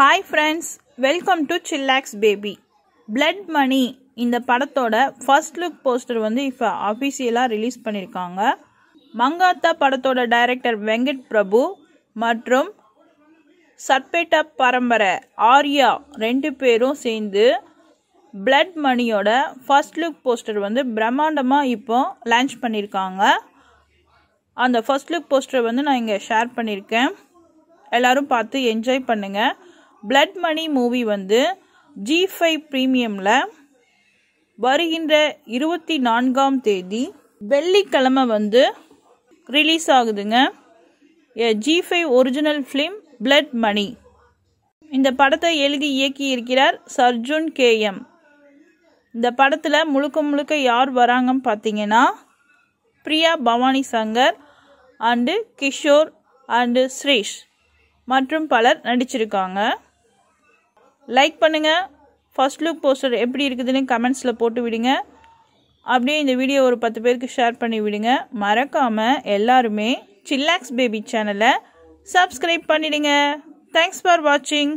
hi friends welcome to chillax baby blood money இந்த படத்தோட first look poster வந்து இப்போ அஃபீஷியலாக ரிலீஸ் பண்ணியிருக்காங்க மங்காத்தா படத்தோட டைரக்டர் வெங்கட் பிரபு மற்றும் சர்பேட்டா பரம்பரை ஆர்யா ரெண்டு பேரும் சேர்ந்து பிளட் மணியோட ஃபர்ஸ்ட் லுக் போஸ்டர் வந்து பிரம்மாண்டமாக இப்போ லான்ச் பண்ணியிருக்காங்க அந்த ஃபர்ஸ்ட் லுக் போஸ்டர் வந்து நான் இங்கே ஷேர் பண்ணியிருக்கேன் எல்லோரும் பார்த்து என்ஜாய் பண்ணுங்கள் பிளட் மணி மூவி வந்து ஜி ஃபைவ் ப்ரீமியமில் வருகின்ற இருபத்தி நான்காம் தேதி வெள்ளிக்கிழமை வந்து ரிலீஸ் ஆகுதுங்க a Zee five original film blood money இந்த படத்தை எழுதி இயக்கி இருக்கிறார் சர்ஜுன் கேஎம் இந்த படத்தில் முழுக்க முழுக்க யார் வராங்கன்னு பார்த்தீங்கன்னா பிரியா பவானி சங்கர் அண்டு கிஷோர் அண்டு ஸ்ரீஷ் மற்றும் பலர் நடிச்சிருக்காங்க லைக் பண்ணுங்கள் ஃபஸ்ட் லுக் போஸ்டர் எப்படி இருக்குதுன்னு கமெண்ட்ஸில் போட்டு விடுங்க அப்படியே இந்த வீடியோ ஒரு பத்து பேருக்கு ஷேர் பண்ணி விடுங்க மறக்காமல் எல்லாருமே சில்லாக்ஸ் பேபி சேனலை சப்ஸ்கிரைப் பண்ணிவிடுங்க தேங்க்ஸ் ஃபார் வாட்சிங்